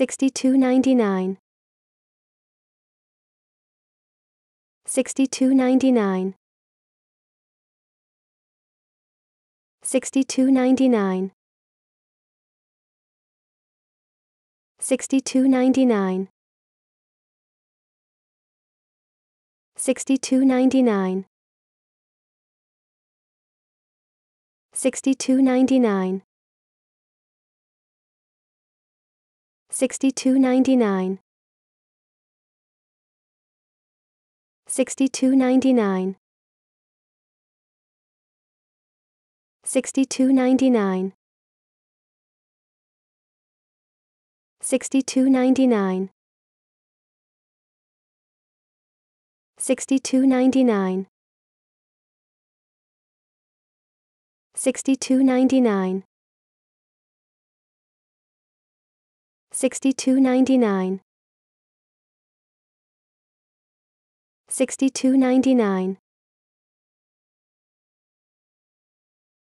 62.99 62.99 62.99 62.99 62.99 62.99 62.99 62.99 62.99 62.99 62.99 62.99 62.99 62.99